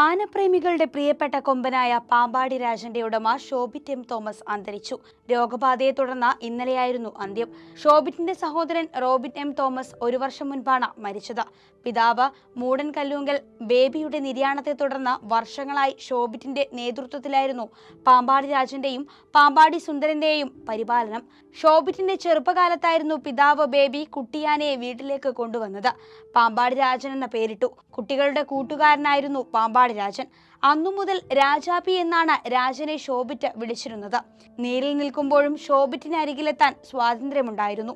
ആനപ്രേമികളുടെ പ്രിയപ്പെട്ട കൊമ്പനായ പാമ്പാടി രാജന്റെ ഉടമ ഷോബിറ്റ് എം തോമസ് അന്തരിച്ചു രോഗബാധയെ തുടർന്ന് ഇന്നലെയായിരുന്നു അന്ത്യം ഷോബിറ്റിന്റെ സഹോദരൻ റോബിറ്റ് എം തോമസ് ഒരു വർഷം മുൻപാണ് മരിച്ചത് പിതാവ് മൂടൻ കല്ലൂങ്കൽ ബേബിയുടെ നിര്യാണത്തെ തുടർന്ന് വർഷങ്ങളായി ഷോബിറ്റിന്റെ നേതൃത്വത്തിലായിരുന്നു പാമ്പാടി രാജന്റെയും പാമ്പാടി സുന്ദരന്റെയും പരിപാലനം ഷോബിറ്റിന്റെ ചെറുപ്പകാലത്തായിരുന്നു പിതാവ് ബേബി കുട്ടിയാനയെ വീട്ടിലേക്ക് കൊണ്ടുവന്നത് പാമ്പാടി രാജൻ എന്ന പേരിട്ടു കുട്ടികളുടെ കൂട്ടുകാരനായിരുന്നു പാമ്പാടി പാവാടി രാജൻ അന്നു മുതൽ രാജാപി എന്നാണ് രാജനെ ശോഭിറ്റ് വിളിച്ചിരുന്നത് നേരിൽ നിൽക്കുമ്പോഴും ശോഭിറ്റിന് അരികിലെത്താൻ സ്വാതന്ത്ര്യമുണ്ടായിരുന്നു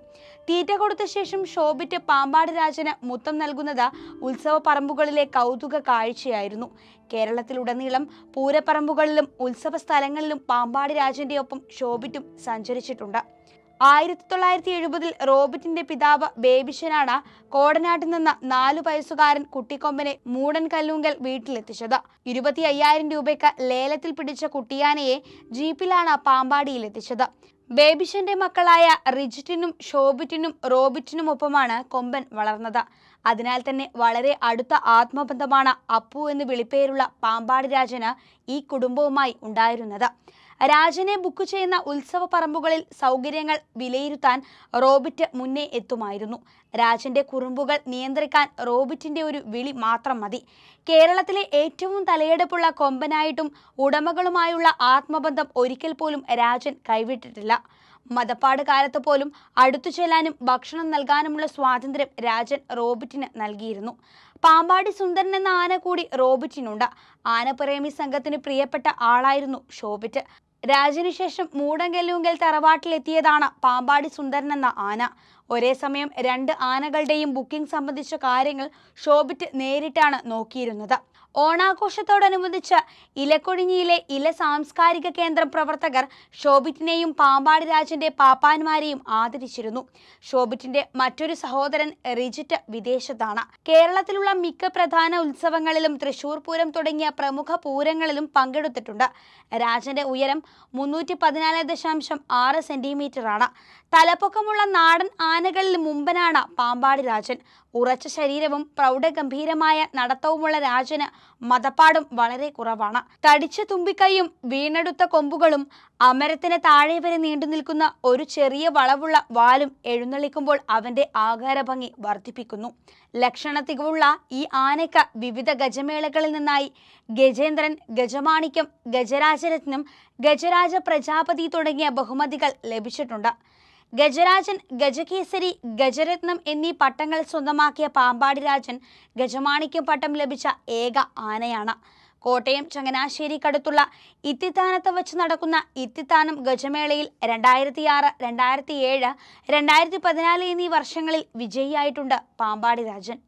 തീറ്റ കൊടുത്ത ശേഷം ശോഭിറ്റ് പാമ്പാട് രാജന് മുത്തം നൽകുന്നത് ഉത്സവ പറമ്പുകളിലെ കൗതുക കാഴ്ചയായിരുന്നു കേരളത്തിലുടനീളം പൂരപ്പറമ്പുകളിലും ഉത്സവ സ്ഥലങ്ങളിലും പാമ്പാടി രാജന്റെ ഒപ്പം ശോഭിറ്റും സഞ്ചരിച്ചിട്ടുണ്ട് ആയിരത്തി തൊള്ളായിരത്തി എഴുപതിൽ റോബർട്ടിന്റെ പിതാവ് ബേബിഷനാണ് കോടനാട്ടിൽ നിന്ന് നാലു വയസ്സുകാരൻ കുട്ടിക്കൊമ്പനെ മൂടൻ കല്ലുങ്കൽ വീട്ടിലെത്തിച്ചത് ഇരുപത്തി അയ്യായിരം രൂപയ്ക്ക് ലേലത്തിൽ പിടിച്ച കുട്ടിയാനയെ ജീപ്പിലാണ് പാമ്പാടിയിലെത്തിച്ചത് ബേബിഷന്റെ മക്കളായ റിജിറ്റിനും ഷോബിറ്റിനും റോബിറ്റിനും ഒപ്പമാണ് കൊമ്പൻ വളർന്നത് അതിനാൽ തന്നെ വളരെ അടുത്ത ആത്മബന്ധമാണ് അപ്പു എന്ന് വിളിപ്പേരുള്ള പാമ്പാടി രാജന് ഈ കുടുംബവുമായി ഉണ്ടായിരുന്നത് രാജനെ ബുക്ക് ചെയ്യുന്ന ഉത്സവ പറമ്പുകളിൽ സൗകര്യങ്ങൾ വിലയിരുത്താൻ റോബിറ്റ് മുന്നേ എത്തുമായിരുന്നു രാജന്റെ കുറുമ്പുകൾ നിയന്ത്രിക്കാൻ റോബിറ്റിന്റെ ഒരു വിളി മാത്രം മതി കേരളത്തിലെ ഏറ്റവും തലയെടുപ്പുള്ള കൊമ്പനായിട്ടും ഉടമകളുമായുള്ള ആത്മബന്ധം ഒരിക്കൽ പോലും രാജൻ കൈവിട്ടിട്ടില്ല മതപ്പാട് കാലത്ത് പോലും അടുത്തു ചെല്ലാനും ഭക്ഷണം നൽകാനുമുള്ള സ്വാതന്ത്ര്യം രാജൻ റോബിറ്റിന് നൽകിയിരുന്നു പാമ്പാടി സുന്ദരൻ എന്ന ആന കൂടി റോബിറ്റിനുണ്ട് ആനപ്രേമി സംഘത്തിന് പ്രിയപ്പെട്ട ആളായിരുന്നു ഷോബിറ്റ് രാജിനുശേഷം മൂടങ്കല്ലൂങ്കൽ തറവാട്ടിലെത്തിയതാണ് പാമ്പാടി സുന്ദരൻ എന്ന ആന ഒരേ സമയം രണ്ട് ആനകളുടെയും ബുക്കിംഗ് സംബന്ധിച്ച കാര്യങ്ങൾ ഷോബിറ്റ് നേരിട്ടാണ് നോക്കിയിരുന്നത് ഓണാഘോഷത്തോടനുബന്ധിച്ച് ഇലക്കൊഴിഞ്ഞിയിലെ ഇല സാംസ്കാരിക കേന്ദ്രം പ്രവർത്തകർ ഷോബിറ്റിനെയും പാമ്പാടി രാജന്റെ പാപ്പാന്മാരെയും ആദരിച്ചിരുന്നു ഷോബിറ്റിന്റെ മറ്റൊരു സഹോദരൻ റിജിറ്റ് വിദേശത്താണ് കേരളത്തിലുള്ള മിക്ക പ്രധാന ഉത്സവങ്ങളിലും തൃശൂർ പൂരം തുടങ്ങിയ പ്രമുഖ പൂരങ്ങളിലും പങ്കെടുത്തിട്ടുണ്ട് രാജന്റെ ഉയരം മുന്നൂറ്റി പതിനാല് ദശാംശം ആറ് സെന്റിമീറ്ററാണ് തലപ്പൊക്കമുള്ള നാടൻ ആനകളിൽ മുമ്പനാണ് പാമ്പാടി രാജൻ ഉറച്ച ശരീരവും പ്രൗഢഗംഭീരമായ നടത്തവുമുള്ള രാജന് മതപ്പാടും വളരെ കുറവാണ് തടിച്ച തുമ്പിക്കൈയും വീണെടുത്ത കൊമ്പുകളും അമരത്തിന് താഴെ വരെ നീണ്ടു നിൽക്കുന്ന ഒരു ചെറിയ വളവുള്ള വാലും എഴുന്നള്ളിക്കുമ്പോൾ അവന്റെ ആകാരഭംഗി വർദ്ധിപ്പിക്കുന്നു ലക്ഷണ തികവുള്ള ഈ ആനയ്ക്ക് വിവിധ ഗജമേളകളിൽ നിന്നായി ഗജേന്ദ്രൻ ഗജമാണിക്യം ഗജരാജരത്നം ഗജരാജ പ്രജാപതി തുടങ്ങിയ ബഹുമതികൾ ലഭിച്ചിട്ടുണ്ട് ഗജരാജൻ ഗജകേസരി ഗജരത്നം എന്നീ പട്ടങ്ങൾ സ്വന്തമാക്കിയ പാമ്പാടി രാജൻ ഗജമാണിക്യം പട്ടം ലഭിച്ച ഏക ആനയാണ് കോട്ടയം ചങ്ങനാശ്ശേരിക്കടുത്തുള്ള ഇത്തിത്താനത്ത് വച്ച് നടക്കുന്ന ഇത്തിത്താനം ഗജമേളയിൽ രണ്ടായിരത്തി ആറ് രണ്ടായിരത്തി ഏഴ് രണ്ടായിരത്തി പതിനാല് എന്നീ വർഷങ്ങളിൽ വിജയിയായിട്ടുണ്ട് പാമ്പാടി രാജൻ